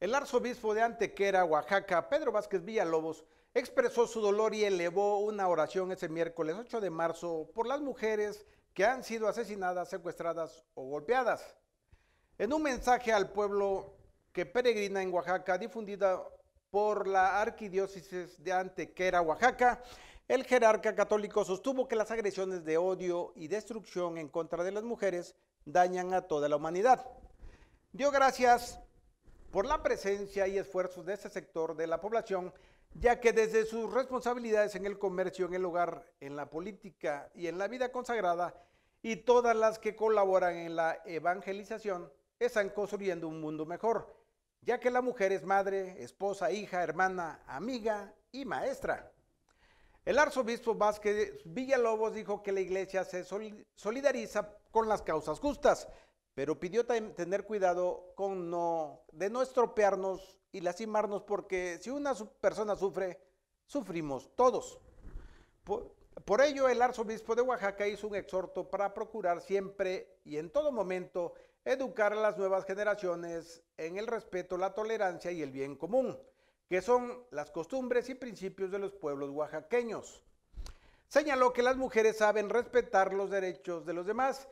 El arzobispo de Antequera, Oaxaca, Pedro Vázquez Villalobos, expresó su dolor y elevó una oración ese miércoles 8 de marzo por las mujeres que han sido asesinadas, secuestradas o golpeadas. En un mensaje al pueblo que peregrina en Oaxaca, difundida por la Arquidiócesis de Antequera, Oaxaca, el jerarca católico sostuvo que las agresiones de odio y destrucción en contra de las mujeres dañan a toda la humanidad. Dio gracias por la presencia y esfuerzos de este sector de la población, ya que desde sus responsabilidades en el comercio, en el hogar, en la política y en la vida consagrada, y todas las que colaboran en la evangelización, están construyendo un mundo mejor, ya que la mujer es madre, esposa, hija, hermana, amiga y maestra. El arzobispo Vázquez Villalobos dijo que la iglesia se solidariza con las causas justas pero pidió tener cuidado con no, de no estropearnos y lastimarnos, porque si una persona sufre, sufrimos todos. Por, ello, el arzobispo de Oaxaca hizo un exhorto para procurar siempre y en todo momento educar a las nuevas generaciones en el respeto, la tolerancia y el bien común, que son las costumbres y principios de los pueblos oaxaqueños. Señaló que las mujeres saben respetar los derechos de los demás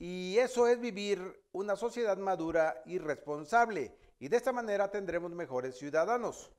y eso es vivir una sociedad madura y responsable. Y de esta manera tendremos mejores ciudadanos.